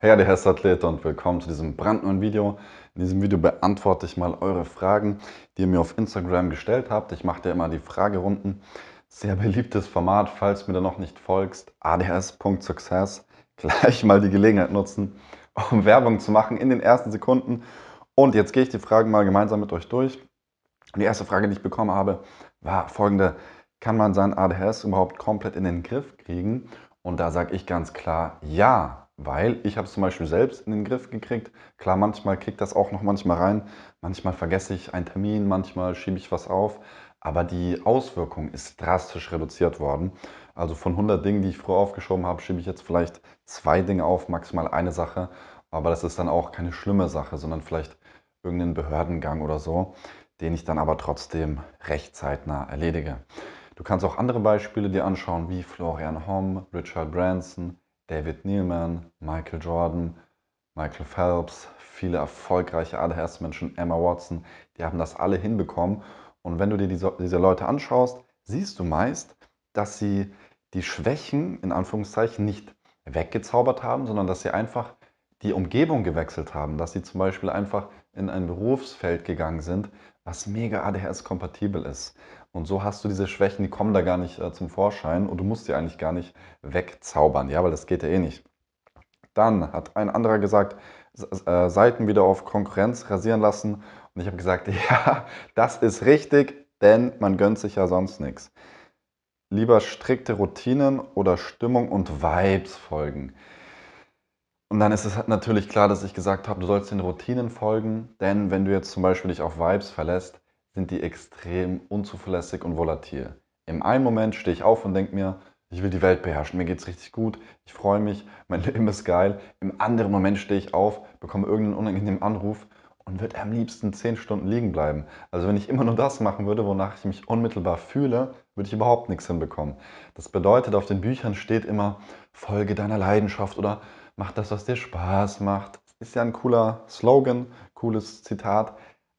Hey, der Herr Athlet und willkommen zu diesem brandneuen Video. In diesem Video beantworte ich mal eure Fragen, die ihr mir auf Instagram gestellt habt. Ich mache dir immer die Fragerunden. Sehr beliebtes Format, falls du mir da noch nicht folgst, ads.success. Gleich mal die Gelegenheit nutzen, um Werbung zu machen in den ersten Sekunden. Und jetzt gehe ich die Fragen mal gemeinsam mit euch durch. die erste Frage, die ich bekommen habe, war folgende. Kann man sein ADHS überhaupt komplett in den Griff kriegen? Und da sage ich ganz klar, ja weil ich habe es zum Beispiel selbst in den Griff gekriegt. Klar, manchmal kriegt das auch noch manchmal rein. Manchmal vergesse ich einen Termin, manchmal schiebe ich was auf. Aber die Auswirkung ist drastisch reduziert worden. Also von 100 Dingen, die ich früher aufgeschoben habe, schiebe ich jetzt vielleicht zwei Dinge auf, maximal eine Sache. Aber das ist dann auch keine schlimme Sache, sondern vielleicht irgendeinen Behördengang oder so, den ich dann aber trotzdem recht zeitnah erledige. Du kannst auch andere Beispiele dir anschauen, wie Florian Homm, Richard Branson, David Nealman, Michael Jordan, Michael Phelps, viele erfolgreiche ADHS-Menschen, Emma Watson, die haben das alle hinbekommen. Und wenn du dir diese, diese Leute anschaust, siehst du meist, dass sie die Schwächen in Anführungszeichen nicht weggezaubert haben, sondern dass sie einfach die Umgebung gewechselt haben, dass sie zum Beispiel einfach in ein Berufsfeld gegangen sind, was mega ADHS-kompatibel ist. Und so hast du diese Schwächen, die kommen da gar nicht äh, zum Vorschein und du musst die eigentlich gar nicht wegzaubern, ja, weil das geht ja eh nicht. Dann hat ein anderer gesagt, äh, Seiten wieder auf Konkurrenz rasieren lassen. Und ich habe gesagt, ja, das ist richtig, denn man gönnt sich ja sonst nichts. Lieber strikte Routinen oder Stimmung und Vibes folgen. Und dann ist es halt natürlich klar, dass ich gesagt habe, du sollst den Routinen folgen, denn wenn du jetzt zum Beispiel dich auf Vibes verlässt, sind die extrem unzuverlässig und volatil. Im einen Moment stehe ich auf und denke mir, ich will die Welt beherrschen, mir geht es richtig gut, ich freue mich, mein Leben ist geil. Im anderen Moment stehe ich auf, bekomme irgendeinen unangenehmen Anruf und würde am liebsten zehn Stunden liegen bleiben. Also wenn ich immer nur das machen würde, wonach ich mich unmittelbar fühle, würde ich überhaupt nichts hinbekommen. Das bedeutet, auf den Büchern steht immer, folge deiner Leidenschaft oder mach das, was dir Spaß macht. Ist ja ein cooler Slogan, cooles Zitat.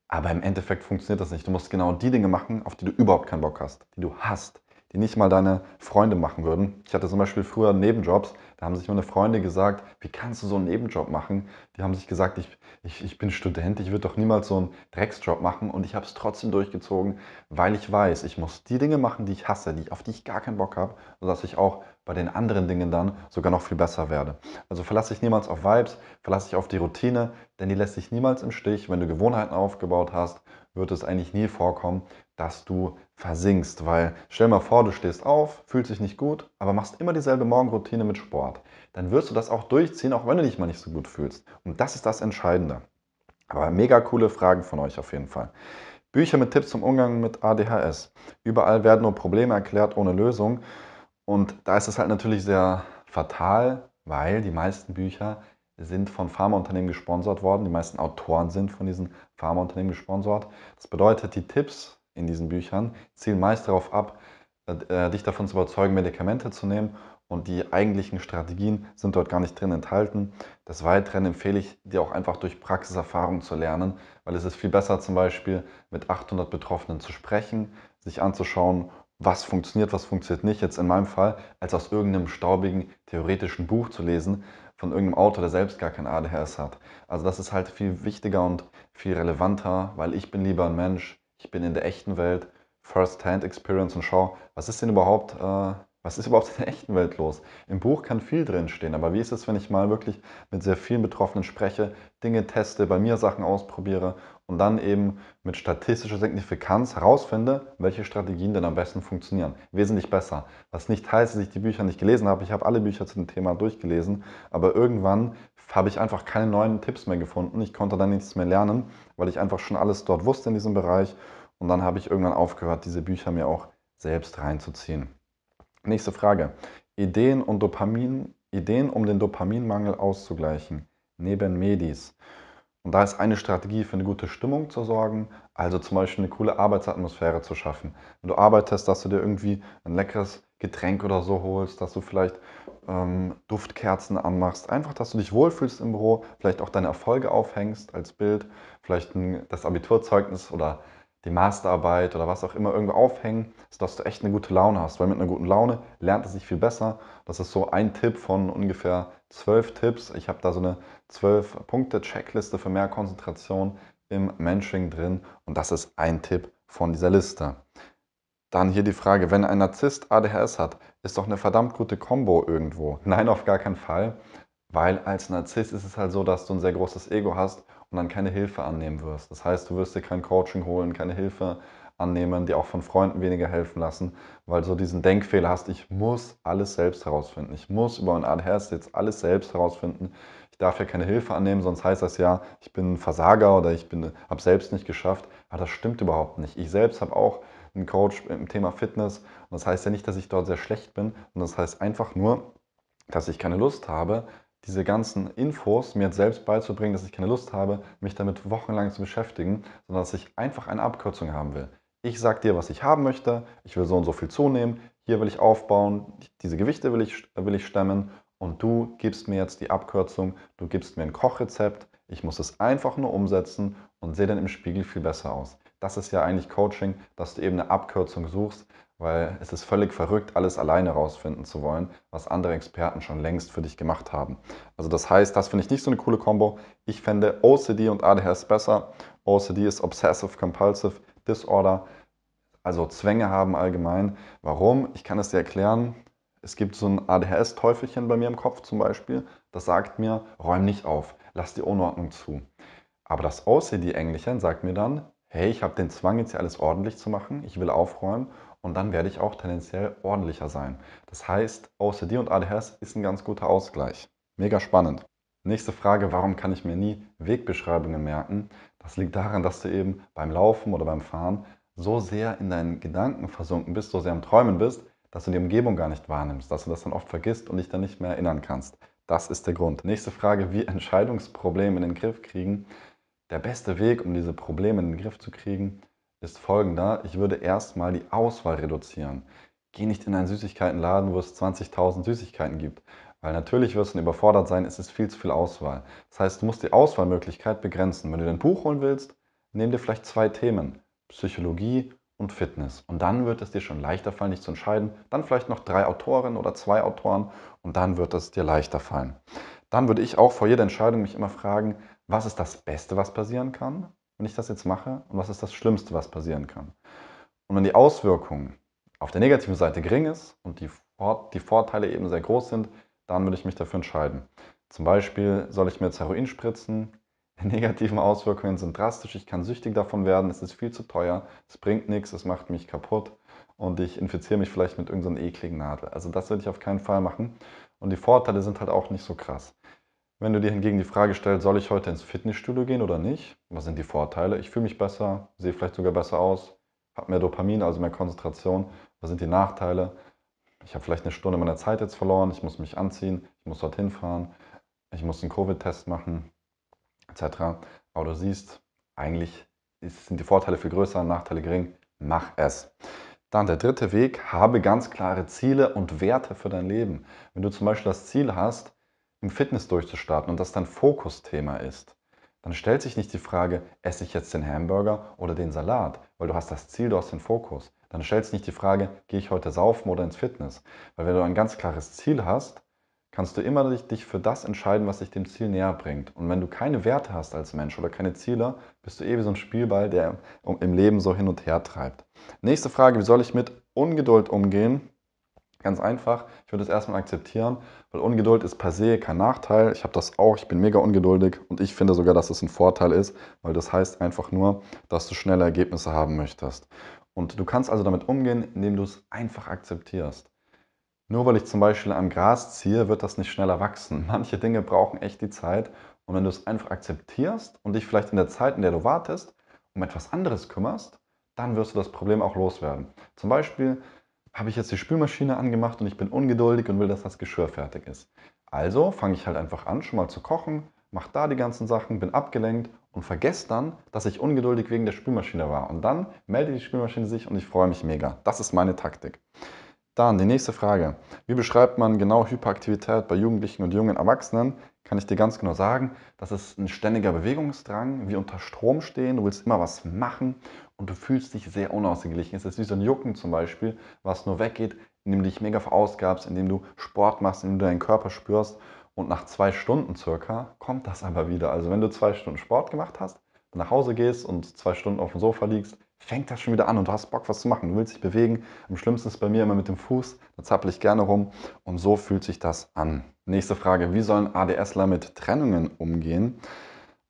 Aber im Endeffekt funktioniert das nicht. Du musst genau die Dinge machen, auf die du überhaupt keinen Bock hast, die du hast, die nicht mal deine Freunde machen würden. Ich hatte zum Beispiel früher Nebenjobs, da haben sich meine Freunde gesagt, wie kannst du so einen Nebenjob machen? Die haben sich gesagt, ich, ich, ich bin Student, ich würde doch niemals so einen Drecksjob machen und ich habe es trotzdem durchgezogen, weil ich weiß, ich muss die Dinge machen, die ich hasse, die, auf die ich gar keinen Bock habe, sodass ich auch bei den anderen Dingen dann sogar noch viel besser werde. Also verlasse dich niemals auf Vibes, verlasse dich auf die Routine, denn die lässt dich niemals im Stich. Wenn du Gewohnheiten aufgebaut hast, wird es eigentlich nie vorkommen, dass du versinkst. Weil stell mal vor, du stehst auf, fühlt sich nicht gut, aber machst immer dieselbe Morgenroutine mit Sport. Dann wirst du das auch durchziehen, auch wenn du dich mal nicht so gut fühlst. Und das ist das Entscheidende. Aber mega coole Fragen von euch auf jeden Fall. Bücher mit Tipps zum Umgang mit ADHS. Überall werden nur Probleme erklärt ohne Lösung. Und da ist das halt natürlich sehr fatal, weil die meisten Bücher sind von Pharmaunternehmen gesponsert worden, die meisten Autoren sind von diesen Pharmaunternehmen gesponsert. Das bedeutet, die Tipps in diesen Büchern zielen meist darauf ab, äh, äh, dich davon zu überzeugen, Medikamente zu nehmen und die eigentlichen Strategien sind dort gar nicht drin enthalten. Des Weiteren empfehle ich dir auch einfach durch Praxiserfahrung zu lernen, weil es ist viel besser zum Beispiel mit 800 Betroffenen zu sprechen, sich anzuschauen, was funktioniert, was funktioniert nicht, jetzt in meinem Fall, als aus irgendeinem staubigen theoretischen Buch zu lesen von irgendeinem Autor, der selbst gar kein ADHS hat. Also das ist halt viel wichtiger und viel relevanter, weil ich bin lieber ein Mensch, ich bin in der echten Welt, First-Hand-Experience und schaue, was ist denn überhaupt, äh, was ist überhaupt in der echten Welt los? Im Buch kann viel drinstehen, aber wie ist es, wenn ich mal wirklich mit sehr vielen Betroffenen spreche, Dinge teste, bei mir Sachen ausprobiere und dann eben mit statistischer Signifikanz herausfinde, welche Strategien denn am besten funktionieren. Wesentlich besser. Was nicht heißt, dass ich die Bücher nicht gelesen habe. Ich habe alle Bücher zu dem Thema durchgelesen, aber irgendwann habe ich einfach keine neuen Tipps mehr gefunden. Ich konnte dann nichts mehr lernen, weil ich einfach schon alles dort wusste in diesem Bereich. Und dann habe ich irgendwann aufgehört, diese Bücher mir auch selbst reinzuziehen. Nächste Frage. Ideen und Dopamin, Ideen, um den Dopaminmangel auszugleichen. Neben Medis. Und da ist eine Strategie, für eine gute Stimmung zu sorgen, also zum Beispiel eine coole Arbeitsatmosphäre zu schaffen. Wenn du arbeitest, dass du dir irgendwie ein leckeres Getränk oder so holst, dass du vielleicht ähm, Duftkerzen anmachst, einfach, dass du dich wohlfühlst im Büro, vielleicht auch deine Erfolge aufhängst als Bild, vielleicht ein, das Abiturzeugnis oder die Masterarbeit oder was auch immer irgendwo aufhängen, ist, dass du echt eine gute Laune hast. Weil mit einer guten Laune lernt es sich viel besser. Das ist so ein Tipp von ungefähr zwölf Tipps. Ich habe da so eine zwölf Punkte Checkliste für mehr Konzentration im Mentoring drin und das ist ein Tipp von dieser Liste. Dann hier die Frage, wenn ein Narzisst ADHS hat, ist doch eine verdammt gute Combo irgendwo. Nein, auf gar keinen Fall, weil als Narzisst ist es halt so, dass du ein sehr großes Ego hast und dann keine Hilfe annehmen wirst. Das heißt, du wirst dir kein Coaching holen, keine Hilfe annehmen, dir auch von Freunden weniger helfen lassen, weil so diesen Denkfehler hast, ich muss alles selbst herausfinden. Ich muss über ein ADHS jetzt alles selbst herausfinden. Ich darf ja keine Hilfe annehmen, sonst heißt das ja, ich bin ein Versager oder ich habe selbst nicht geschafft. Aber das stimmt überhaupt nicht. Ich selbst habe auch einen Coach im Thema Fitness und das heißt ja nicht, dass ich dort sehr schlecht bin sondern das heißt einfach nur, dass ich keine Lust habe, diese ganzen Infos mir jetzt selbst beizubringen, dass ich keine Lust habe, mich damit wochenlang zu beschäftigen, sondern dass ich einfach eine Abkürzung haben will. Ich sage dir, was ich haben möchte, ich will so und so viel zunehmen, hier will ich aufbauen, diese Gewichte will ich, will ich stemmen und du gibst mir jetzt die Abkürzung, du gibst mir ein Kochrezept, ich muss es einfach nur umsetzen und sehe dann im Spiegel viel besser aus. Das ist ja eigentlich Coaching, dass du eben eine Abkürzung suchst, weil es ist völlig verrückt, alles alleine rausfinden zu wollen, was andere Experten schon längst für dich gemacht haben. Also das heißt, das finde ich nicht so eine coole Kombo. Ich fände OCD und ADHS besser. OCD ist Obsessive Compulsive Disorder, also Zwänge haben allgemein. Warum? Ich kann es dir erklären. Es gibt so ein ADHS-Teufelchen bei mir im Kopf zum Beispiel, das sagt mir, räum nicht auf, lass die Unordnung zu. Aber das OCD-Engelchen sagt mir dann, hey, ich habe den Zwang, jetzt hier alles ordentlich zu machen, ich will aufräumen und dann werde ich auch tendenziell ordentlicher sein. Das heißt, OCD und ADHS ist ein ganz guter Ausgleich. Mega spannend. Nächste Frage, warum kann ich mir nie Wegbeschreibungen merken? Das liegt daran, dass du eben beim Laufen oder beim Fahren so sehr in deinen Gedanken versunken bist, so sehr am Träumen bist, dass du die Umgebung gar nicht wahrnimmst, dass du das dann oft vergisst und dich dann nicht mehr erinnern kannst. Das ist der Grund. Nächste Frage, wie Entscheidungsprobleme in den Griff kriegen. Der beste Weg, um diese Probleme in den Griff zu kriegen, ist folgender. Ich würde erstmal die Auswahl reduzieren. Geh nicht in einen Süßigkeitenladen, wo es 20.000 Süßigkeiten gibt. Weil natürlich wirst du überfordert sein, es ist viel zu viel Auswahl. Das heißt, du musst die Auswahlmöglichkeit begrenzen. Wenn du dein Buch holen willst, nimm dir vielleicht zwei Themen. Psychologie und Fitness. Und dann wird es dir schon leichter fallen, dich zu entscheiden. Dann vielleicht noch drei Autorinnen oder zwei Autoren und dann wird es dir leichter fallen. Dann würde ich auch vor jeder Entscheidung mich immer fragen, was ist das Beste, was passieren kann? wenn ich das jetzt mache? Und was ist das Schlimmste, was passieren kann? Und wenn die Auswirkungen auf der negativen Seite gering ist und die, Vor die Vorteile eben sehr groß sind, dann würde ich mich dafür entscheiden. Zum Beispiel soll ich mir jetzt Heroin spritzen? Die negativen Auswirkungen sind drastisch, ich kann süchtig davon werden, es ist viel zu teuer, es bringt nichts, es macht mich kaputt und ich infiziere mich vielleicht mit irgendeiner ekligen Nadel. Also das würde ich auf keinen Fall machen. Und die Vorteile sind halt auch nicht so krass. Wenn du dir hingegen die Frage stellst, soll ich heute ins Fitnessstudio gehen oder nicht? Was sind die Vorteile? Ich fühle mich besser, sehe vielleicht sogar besser aus, habe mehr Dopamin, also mehr Konzentration. Was sind die Nachteile? Ich habe vielleicht eine Stunde meiner Zeit jetzt verloren, ich muss mich anziehen, ich muss dorthin fahren, ich muss einen Covid-Test machen, etc. Aber du siehst, eigentlich sind die Vorteile viel größer, Nachteile gering. Mach es. Dann der dritte Weg, habe ganz klare Ziele und Werte für dein Leben. Wenn du zum Beispiel das Ziel hast, im Fitness durchzustarten und das dein Fokusthema ist, dann stellt sich nicht die Frage, esse ich jetzt den Hamburger oder den Salat, weil du hast das Ziel, du hast den Fokus. Dann stellst du nicht die Frage, gehe ich heute saufen oder ins Fitness, weil wenn du ein ganz klares Ziel hast, kannst du immer dich für das entscheiden, was dich dem Ziel näher bringt. Und wenn du keine Werte hast als Mensch oder keine Ziele, bist du eh wie so ein Spielball, der im Leben so hin und her treibt. Nächste Frage, wie soll ich mit Ungeduld umgehen? Ganz einfach, ich würde es erstmal akzeptieren, weil Ungeduld ist per se kein Nachteil. Ich habe das auch, ich bin mega ungeduldig und ich finde sogar, dass es ein Vorteil ist, weil das heißt einfach nur, dass du schnelle Ergebnisse haben möchtest. Und du kannst also damit umgehen, indem du es einfach akzeptierst. Nur weil ich zum Beispiel am Gras ziehe, wird das nicht schneller wachsen. Manche Dinge brauchen echt die Zeit und wenn du es einfach akzeptierst und dich vielleicht in der Zeit, in der du wartest, um etwas anderes kümmerst, dann wirst du das Problem auch loswerden. Zum Beispiel, habe ich jetzt die Spülmaschine angemacht und ich bin ungeduldig und will, dass das Geschirr fertig ist. Also fange ich halt einfach an, schon mal zu kochen, mache da die ganzen Sachen, bin abgelenkt und vergesse dann, dass ich ungeduldig wegen der Spülmaschine war. Und dann meldet die Spülmaschine sich und ich freue mich mega. Das ist meine Taktik. Dann die nächste Frage. Wie beschreibt man genau Hyperaktivität bei Jugendlichen und jungen Erwachsenen? kann ich dir ganz genau sagen, das ist ein ständiger Bewegungsdrang, wie unter Strom stehen, du willst immer was machen und du fühlst dich sehr unausgeglichen. Es ist wie so ein Jucken zum Beispiel, was nur weggeht, indem du dich mega verausgabst, indem du Sport machst, indem du deinen Körper spürst und nach zwei Stunden circa kommt das aber wieder. Also wenn du zwei Stunden Sport gemacht hast, nach Hause gehst und zwei Stunden auf dem Sofa liegst, fängt das schon wieder an und du hast Bock, was zu machen. Du willst dich bewegen. Am schlimmsten ist bei mir immer mit dem Fuß. Da zappel ich gerne rum. Und so fühlt sich das an. Nächste Frage, wie sollen ADSler mit Trennungen umgehen?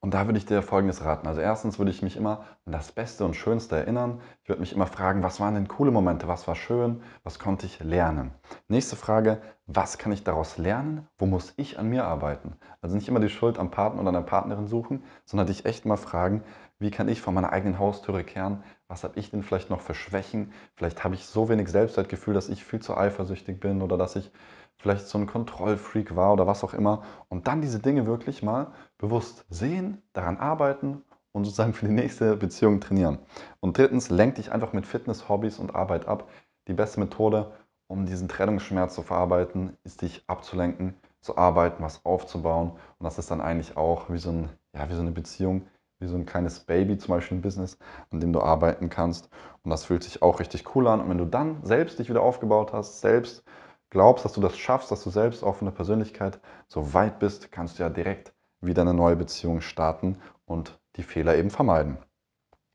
Und da würde ich dir Folgendes raten. Also erstens würde ich mich immer an das Beste und Schönste erinnern. Ich würde mich immer fragen, was waren denn coole Momente, was war schön, was konnte ich lernen. Nächste Frage, was kann ich daraus lernen, wo muss ich an mir arbeiten? Also nicht immer die Schuld am Partner oder an der Partnerin suchen, sondern dich echt mal fragen, wie kann ich vor meiner eigenen Haustüre kehren, was habe ich denn vielleicht noch für Schwächen, vielleicht habe ich so wenig Selbstwertgefühl, dass ich viel zu eifersüchtig bin oder dass ich vielleicht so ein Kontrollfreak war oder was auch immer. Und dann diese Dinge wirklich mal bewusst sehen, daran arbeiten und sozusagen für die nächste Beziehung trainieren. Und drittens, lenk dich einfach mit Fitness, Hobbys und Arbeit ab. Die beste Methode, um diesen Trennungsschmerz zu verarbeiten, ist dich abzulenken, zu arbeiten, was aufzubauen. Und das ist dann eigentlich auch wie so, ein, ja, wie so eine Beziehung, wie so ein kleines Baby, zum Beispiel ein Business, an dem du arbeiten kannst. Und das fühlt sich auch richtig cool an. Und wenn du dann selbst dich wieder aufgebaut hast, selbst glaubst, dass du das schaffst, dass du selbst offene Persönlichkeit so weit bist, kannst du ja direkt wieder eine neue Beziehung starten und die Fehler eben vermeiden.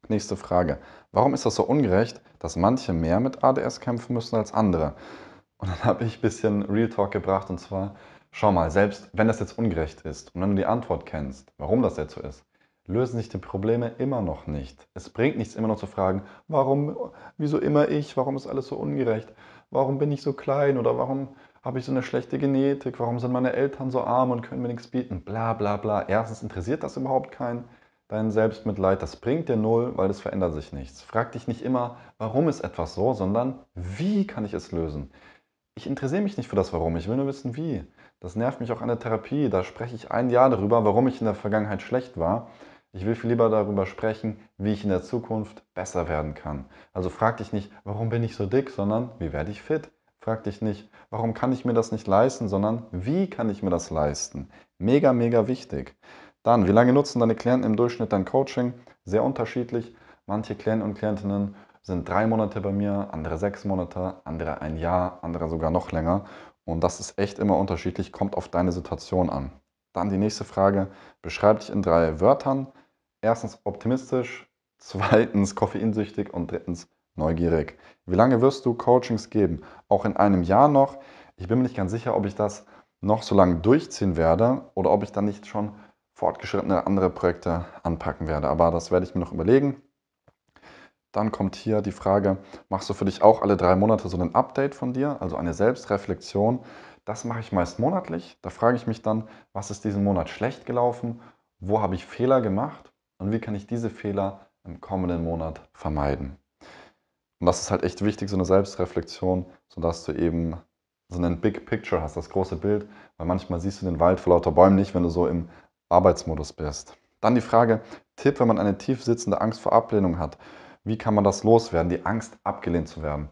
Nächste Frage. Warum ist das so ungerecht, dass manche mehr mit ADS kämpfen müssen als andere? Und dann habe ich ein bisschen Real Talk gebracht und zwar, schau mal, selbst wenn das jetzt ungerecht ist und wenn du die Antwort kennst, warum das jetzt so ist, lösen sich die Probleme immer noch nicht. Es bringt nichts, immer noch zu fragen, warum, wieso immer ich, warum ist alles so ungerecht? warum bin ich so klein oder warum habe ich so eine schlechte Genetik, warum sind meine Eltern so arm und können mir nichts bieten, bla bla bla. Erstens interessiert das überhaupt keinen. Dein Selbstmitleid, das bringt dir null, weil es verändert sich nichts. Frag dich nicht immer, warum ist etwas so, sondern wie kann ich es lösen? Ich interessiere mich nicht für das Warum, ich will nur wissen, wie. Das nervt mich auch an der Therapie. Da spreche ich ein Jahr darüber, warum ich in der Vergangenheit schlecht war. Ich will viel lieber darüber sprechen, wie ich in der Zukunft besser werden kann. Also frag dich nicht, warum bin ich so dick, sondern wie werde ich fit? Frag dich nicht, warum kann ich mir das nicht leisten, sondern wie kann ich mir das leisten? Mega, mega wichtig. Dann, wie lange nutzen deine Klienten im Durchschnitt dein Coaching? Sehr unterschiedlich. Manche Klienten und Klientinnen sind drei Monate bei mir, andere sechs Monate, andere ein Jahr, andere sogar noch länger. Und das ist echt immer unterschiedlich, kommt auf deine Situation an. Dann die nächste Frage. Beschreib dich in drei Wörtern erstens optimistisch, zweitens koffeinsüchtig und drittens neugierig. Wie lange wirst du Coachings geben? Auch in einem Jahr noch? Ich bin mir nicht ganz sicher, ob ich das noch so lange durchziehen werde oder ob ich dann nicht schon fortgeschrittene andere Projekte anpacken werde. Aber das werde ich mir noch überlegen. Dann kommt hier die Frage, machst du für dich auch alle drei Monate so ein Update von dir, also eine Selbstreflexion? Das mache ich meist monatlich. Da frage ich mich dann, was ist diesen Monat schlecht gelaufen? Wo habe ich Fehler gemacht? Und wie kann ich diese Fehler im kommenden Monat vermeiden? Und das ist halt echt wichtig, so eine Selbstreflexion, sodass du eben so einen Big Picture hast, das große Bild, weil manchmal siehst du den Wald vor lauter Bäumen nicht, wenn du so im Arbeitsmodus bist. Dann die Frage, Tipp, wenn man eine tief sitzende Angst vor Ablehnung hat, wie kann man das loswerden, die Angst abgelehnt zu werden?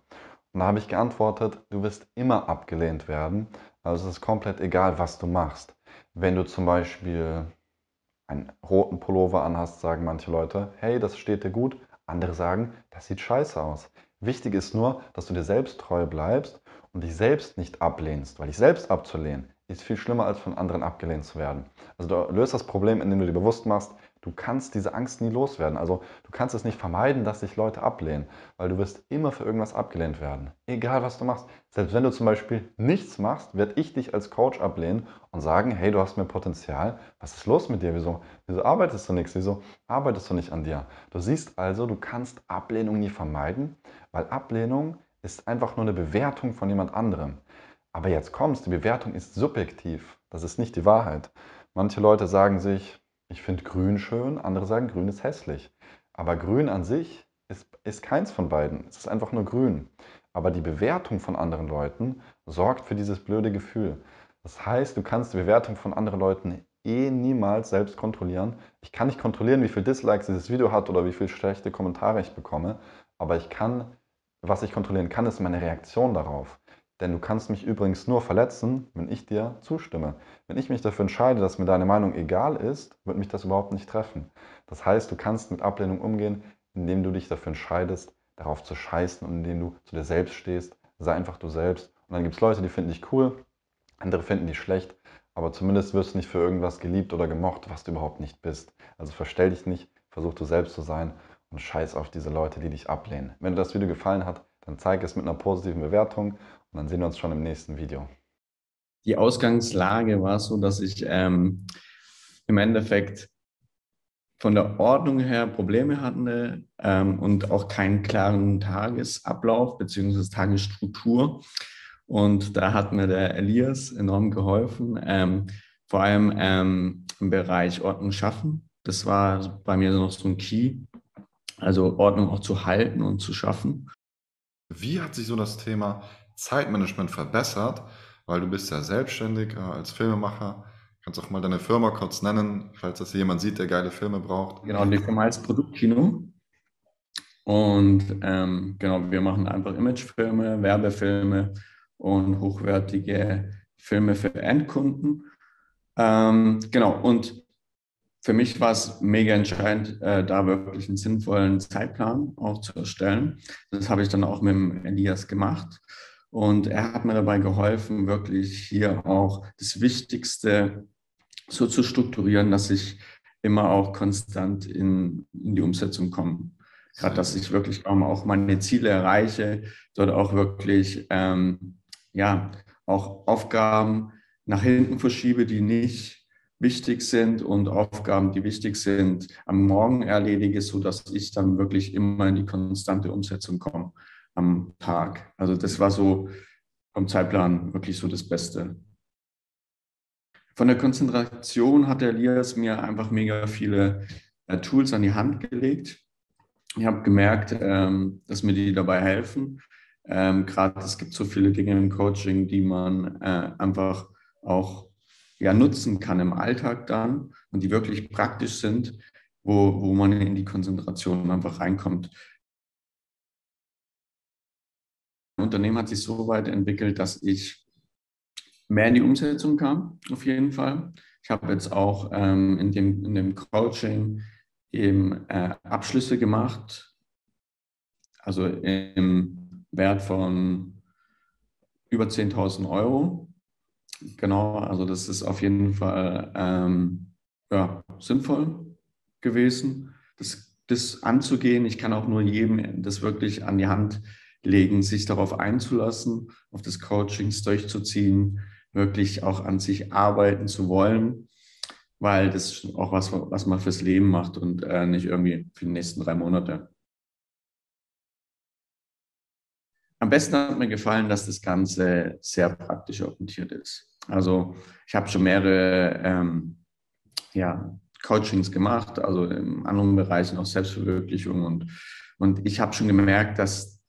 Und da habe ich geantwortet, du wirst immer abgelehnt werden, also es ist komplett egal, was du machst. Wenn du zum Beispiel einen roten Pullover anhast, sagen manche Leute, hey, das steht dir gut. Andere sagen, das sieht scheiße aus. Wichtig ist nur, dass du dir selbst treu bleibst und dich selbst nicht ablehnst, weil dich selbst abzulehnen ist viel schlimmer, als von anderen abgelehnt zu werden. Also du löst das Problem, indem du dir bewusst machst, du kannst diese Angst nie loswerden. Also du kannst es nicht vermeiden, dass dich Leute ablehnen, weil du wirst immer für irgendwas abgelehnt werden. Egal, was du machst. Selbst wenn du zum Beispiel nichts machst, werde ich dich als Coach ablehnen und sagen, hey, du hast mehr Potenzial. Was ist los mit dir? Wieso, wieso arbeitest du nichts? Wieso arbeitest du nicht an dir? Du siehst also, du kannst Ablehnung nie vermeiden, weil Ablehnung ist einfach nur eine Bewertung von jemand anderem. Aber jetzt kommst, die Bewertung ist subjektiv. Das ist nicht die Wahrheit. Manche Leute sagen sich, ich finde grün schön, andere sagen, grün ist hässlich. Aber grün an sich ist, ist keins von beiden. Es ist einfach nur grün. Aber die Bewertung von anderen Leuten sorgt für dieses blöde Gefühl. Das heißt, du kannst die Bewertung von anderen Leuten eh niemals selbst kontrollieren. Ich kann nicht kontrollieren, wie viel Dislikes dieses Video hat oder wie viel schlechte Kommentare ich bekomme, aber ich kann, was ich kontrollieren kann, ist meine Reaktion darauf. Denn du kannst mich übrigens nur verletzen, wenn ich dir zustimme. Wenn ich mich dafür entscheide, dass mir deine Meinung egal ist, wird mich das überhaupt nicht treffen. Das heißt, du kannst mit Ablehnung umgehen, indem du dich dafür entscheidest, darauf zu scheißen und indem du zu dir selbst stehst. Sei einfach du selbst. Und dann gibt es Leute, die finden dich cool, andere finden dich schlecht, aber zumindest wirst du nicht für irgendwas geliebt oder gemocht, was du überhaupt nicht bist. Also verstell dich nicht, versuch du selbst zu sein und scheiß auf diese Leute, die dich ablehnen. Wenn dir das Video gefallen hat, dann zeige es mit einer positiven Bewertung und dann sehen wir uns schon im nächsten Video. Die Ausgangslage war so, dass ich ähm, im Endeffekt von der Ordnung her Probleme hatte ähm, und auch keinen klaren Tagesablauf bzw. Tagesstruktur. Und da hat mir der Elias enorm geholfen, ähm, vor allem ähm, im Bereich Ordnung schaffen. Das war bei mir noch so ein Key, also Ordnung auch zu halten und zu schaffen. Wie hat sich so das Thema Zeitmanagement verbessert? Weil du bist ja selbstständig äh, als Filmemacher. Kannst auch mal deine Firma kurz nennen, falls das jemand sieht, der geile Filme braucht. Genau, die Firma heißt Produktkino. Und ähm, genau, wir machen einfach Imagefilme, Werbefilme und hochwertige Filme für Endkunden. Ähm, genau, und für mich war es mega entscheidend, äh, da wirklich einen sinnvollen Zeitplan auch zu erstellen. Das habe ich dann auch mit dem Elias gemacht. Und er hat mir dabei geholfen, wirklich hier auch das Wichtigste so zu strukturieren, dass ich immer auch konstant in, in die Umsetzung komme. Gerade, dass ich wirklich auch meine Ziele erreiche, dort auch wirklich, ähm, ja, auch Aufgaben nach hinten verschiebe, die nicht wichtig sind und Aufgaben, die wichtig sind, am Morgen erledige, sodass ich dann wirklich immer in die konstante Umsetzung komme am Tag. Also das war so vom Zeitplan wirklich so das Beste. Von der Konzentration hat Elias mir einfach mega viele äh, Tools an die Hand gelegt. Ich habe gemerkt, ähm, dass mir die dabei helfen. Ähm, Gerade es gibt so viele Dinge im Coaching, die man äh, einfach auch ja nutzen kann im Alltag dann und die wirklich praktisch sind, wo, wo man in die Konzentration einfach reinkommt. Das Unternehmen hat sich so weit entwickelt, dass ich mehr in die Umsetzung kam, auf jeden Fall. Ich habe jetzt auch ähm, in, dem, in dem Coaching eben äh, Abschlüsse gemacht, also im Wert von über 10.000 Euro Genau, also das ist auf jeden Fall ähm, ja, sinnvoll gewesen, das, das anzugehen. Ich kann auch nur jedem das wirklich an die Hand legen, sich darauf einzulassen, auf das Coaching durchzuziehen, wirklich auch an sich arbeiten zu wollen, weil das ist auch was, was man fürs Leben macht und äh, nicht irgendwie für die nächsten drei Monate. besten hat mir gefallen, dass das Ganze sehr praktisch orientiert ist. Also ich habe schon mehrere ähm, ja, Coachings gemacht, also in anderen Bereichen auch Selbstverwirklichung und, und ich habe schon gemerkt, dass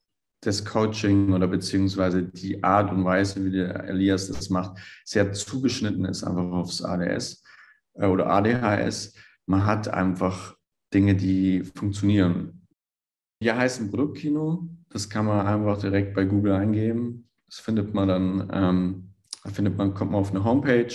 das Coaching oder beziehungsweise die Art und Weise, wie der Elias das macht, sehr zugeschnitten ist einfach aufs ADS äh, oder ADHS. Man hat einfach Dinge, die funktionieren. Wir heißen Produktkino das kann man einfach direkt bei Google eingeben. Das findet man dann, ähm, findet man, kommt man auf eine Homepage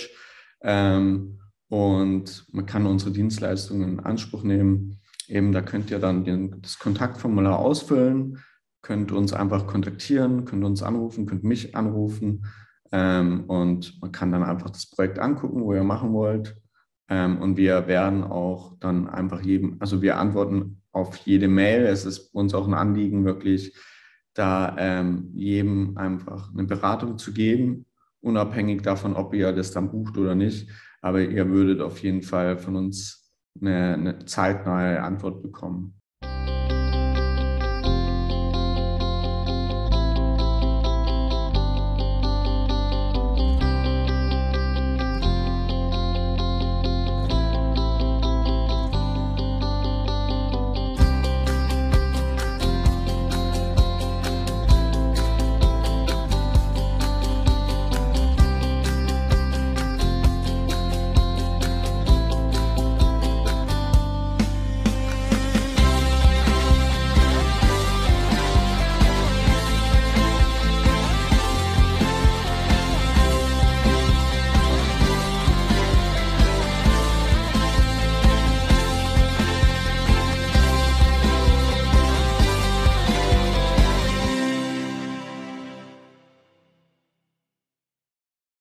ähm, und man kann unsere Dienstleistungen in Anspruch nehmen. Eben, da könnt ihr dann den, das Kontaktformular ausfüllen, könnt uns einfach kontaktieren, könnt uns anrufen, könnt mich anrufen. Ähm, und man kann dann einfach das Projekt angucken, wo ihr machen wollt, ähm, und wir werden auch dann einfach jedem, also wir antworten auf jede Mail. Es ist uns auch ein Anliegen, wirklich da ähm, jedem einfach eine Beratung zu geben, unabhängig davon, ob ihr das dann bucht oder nicht. Aber ihr würdet auf jeden Fall von uns eine, eine zeitnahe Antwort bekommen.